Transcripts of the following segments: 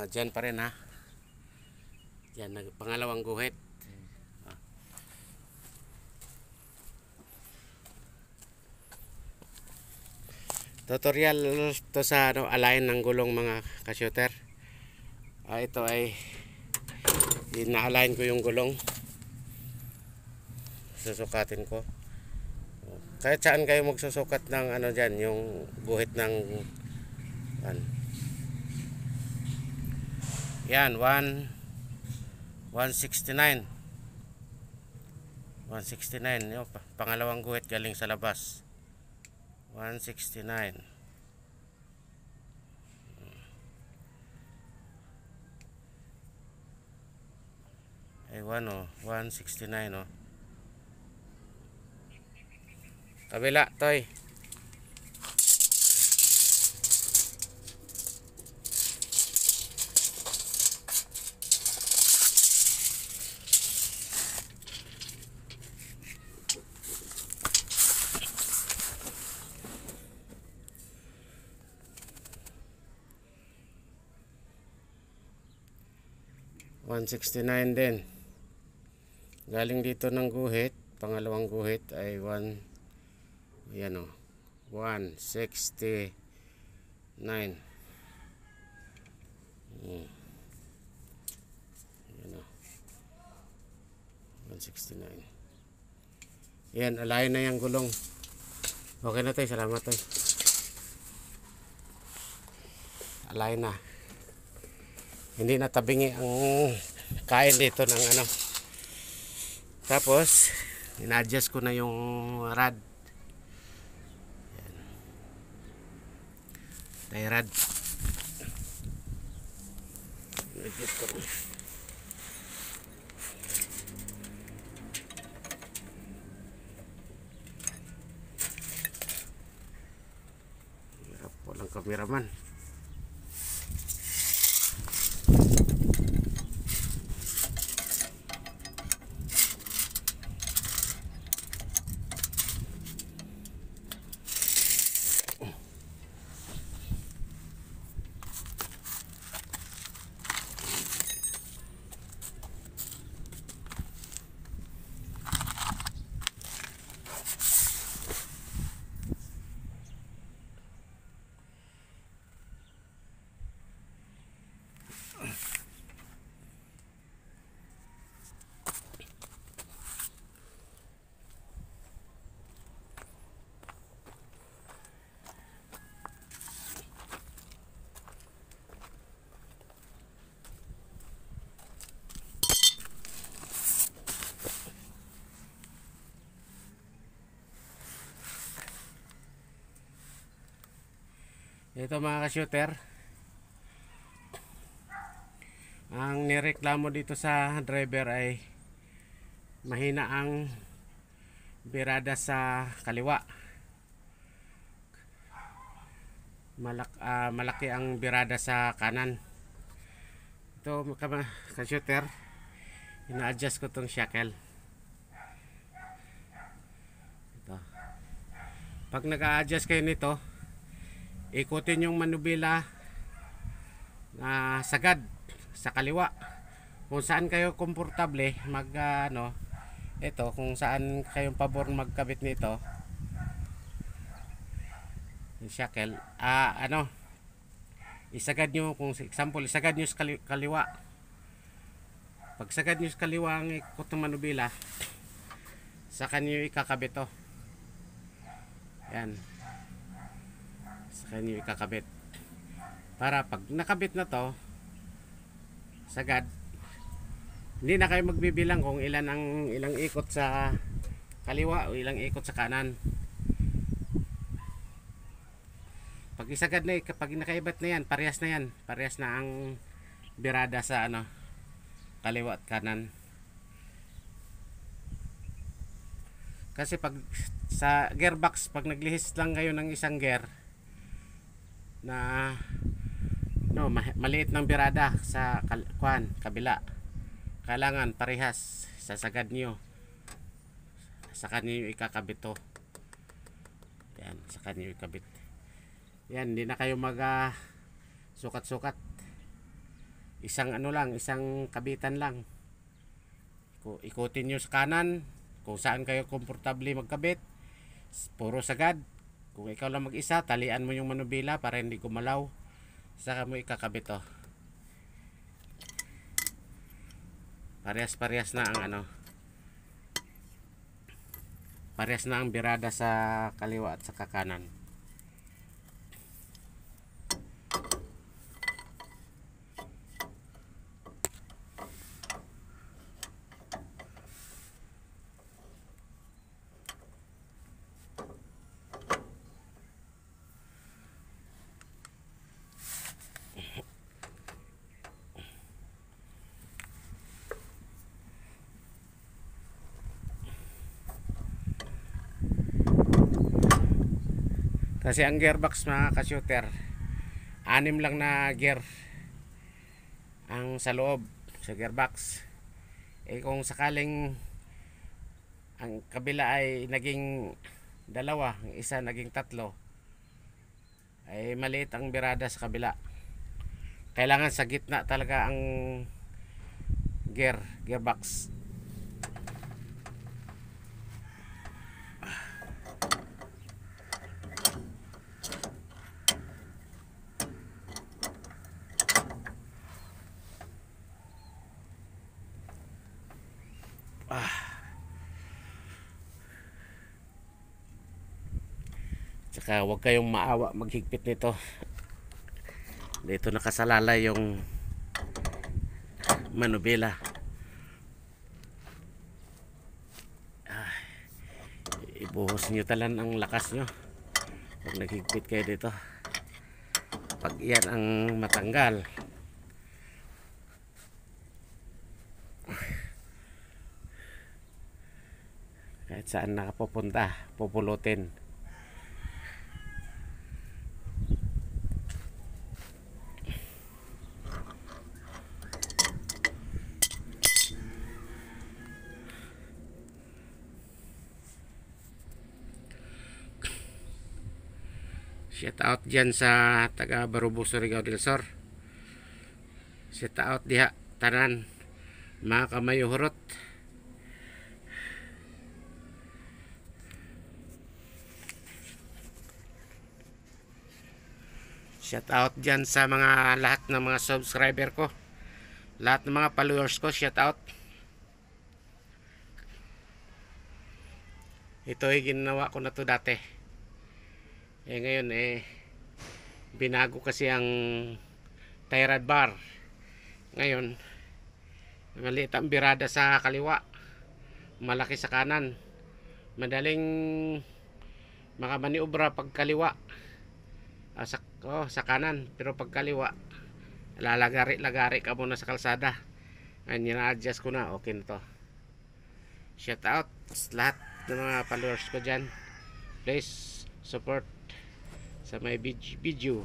Ah, dyan pa rin ha. Yan, pangalawang guhit. Ah. Tutorial to sa ano, align ng gulong mga ka-shooter. Ah, ito ay ina-align ko yung gulong. Susukatin ko. Kaya saan kayo magsusukat ng ano dyan, yung guhit ng ano, yan, 1 169. 169, yo, pangalawang guhit galing sa labas. 169. Ay, 1 oh, 169 oh. Kabila, toy. 169 din galing dito ng guhit pangalawang guhit ay 1 yan o 169 hmm. yan o 169 yan alayan na yung gulong okay na tayo salamat tayo alayan na hindi natabingi ang kain dito ng ano tapos in-adjust ko na yung rod Ayan. tie rod in-adjust ko walang cameraman Ito mga ka-shooter. Ang nireklamo dito sa driver ay mahina ang birada sa kaliwa. Malak, uh, malaki ang birada sa kanan. Ito mga ka-shooter. Ina-adjust ko tong shackle. Ito. Pag nag-a-adjust kayo nito, ikutin yung manubila na uh, sagad sa kaliwa kung saan kayo komportable mag uh, ano ito kung saan kayong pabor magkabit nito yung shackle ah uh, ano isagad nyo kung example isagad nyo sa kali kaliwa pag sagad nyo sa kaliwa ang ikot ng manubila sa kanyo ikakabit to yan Saan nyo ikakabit. Para pag nakabit na to, sagad, hindi na kayo magbibilang kung ilan ang ilang ikot sa kaliwa o ilang ikot sa kanan. Pag isagad na, kapag nakaibat na yan, parehas na yan. Parehas na ang birada sa ano, kaliwa at kanan. Kasi pag sa gearbox, pag naglihis lang kayo ng isang gear, na no maliit ng birada sa kwan, kabila kailangan parehas sa sagad niyo sa kaninyo ikakabit to yan sa kaninyo ikabit yan hindi na kayo mag uh, sukat sukat isang ano lang isang kabitan lang ikutin niyo sa kanan kung saan kayo komportable magkabit puro sagad kung ikaw lang mag-isa, talian mo yung manubila para hindi gumalaw. Saka mo ikakabit to. Parehas-parehas na ang ano. Parehas na ang birada sa kaliwa at sa kanan. kasi ang gearbox mga ka-shooter anim lang na gear ang sa loob sa gearbox eh kung sakaling ang kabila ay naging dalawa ang isa naging tatlo ay maliit ang birada sa kabila kailangan sa gitna talaga ang gear gearbox Tsaka huwag kayong maawa maghigpit nito. Dito nakasalala yung manubela. Ah, ibuhos nyo talan ang lakas nyo. Huwag naghigpit kayo dito. Pag iyan ang matanggal, kahit saan nakapupunta pupulutin Shout out dyan sa taga Barubo Surigao del Sur. Shout out diha tanan mga kamayo hurot. Shout out dyan sa mga lahat ng mga subscriber ko. Lahat ng mga followers ko, shout out. Ito ay ginawa ko na to dati eh ngayon eh binago kasi ang tire rod bar ngayon maliit ang birada sa kaliwa malaki sa kanan madaling makamaniobra pag kaliwa ah, sa, oh, sa kanan pero pag kaliwa lalagari lagari ka muna sa kalsada and ina adjust ko na okay na to shout out lahat ng mga followers ko dyan please support sa may video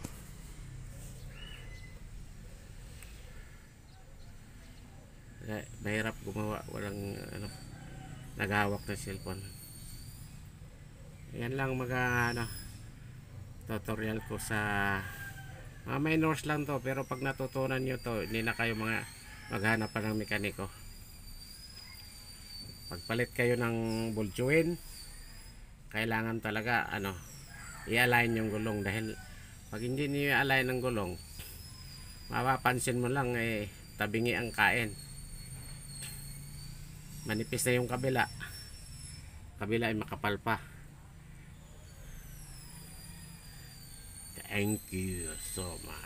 mahirap gumawa walang ano naghawak ng cellphone yan lang mga ano tutorial ko sa mga minors lang to pero pag natutunan nyo to hindi na kayo mga maghanap pa ng mekaniko pagpalit kayo ng bultuin kailangan talaga ano i-align yung gulong dahil pag hindi niyo i-align ang gulong mapapansin mo lang eh tabingi ang kain manipis na yung kabila kabila ay makapal pa thank you so much